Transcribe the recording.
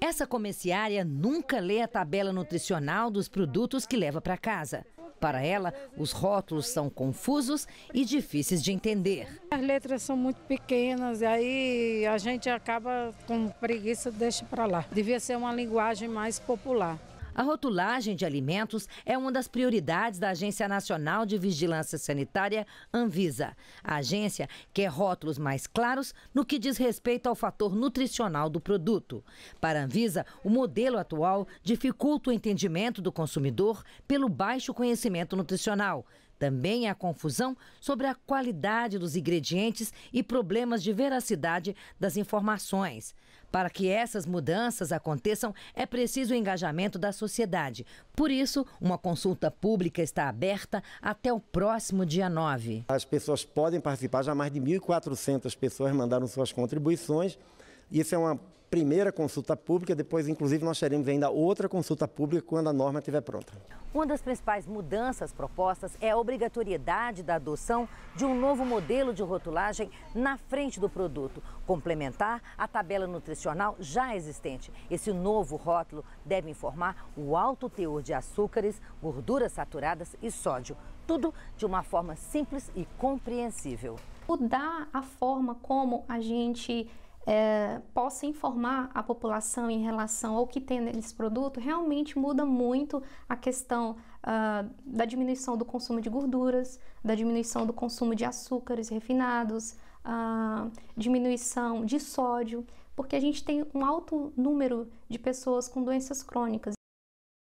Essa comerciária nunca lê a tabela nutricional dos produtos que leva para casa. Para ela, os rótulos são confusos e difíceis de entender. As letras são muito pequenas e aí a gente acaba com preguiça deixa para lá. Devia ser uma linguagem mais popular. A rotulagem de alimentos é uma das prioridades da Agência Nacional de Vigilância Sanitária, Anvisa. A agência quer rótulos mais claros no que diz respeito ao fator nutricional do produto. Para a Anvisa, o modelo atual dificulta o entendimento do consumidor pelo baixo conhecimento nutricional. Também há confusão sobre a qualidade dos ingredientes e problemas de veracidade das informações. Para que essas mudanças aconteçam, é preciso o engajamento da sociedade. Por isso, uma consulta pública está aberta até o próximo dia 9. As pessoas podem participar, já mais de 1.400 pessoas mandaram suas contribuições. Isso é uma primeira consulta pública, depois, inclusive, nós teremos ainda outra consulta pública quando a norma estiver pronta. Uma das principais mudanças propostas é a obrigatoriedade da adoção de um novo modelo de rotulagem na frente do produto, complementar a tabela nutricional já existente. Esse novo rótulo deve informar o alto teor de açúcares, gorduras saturadas e sódio. Tudo de uma forma simples e compreensível. Mudar a forma como a gente é, possa informar a população em relação ao que tem nesse produto, realmente muda muito a questão uh, da diminuição do consumo de gorduras, da diminuição do consumo de açúcares refinados, uh, diminuição de sódio, porque a gente tem um alto número de pessoas com doenças crônicas.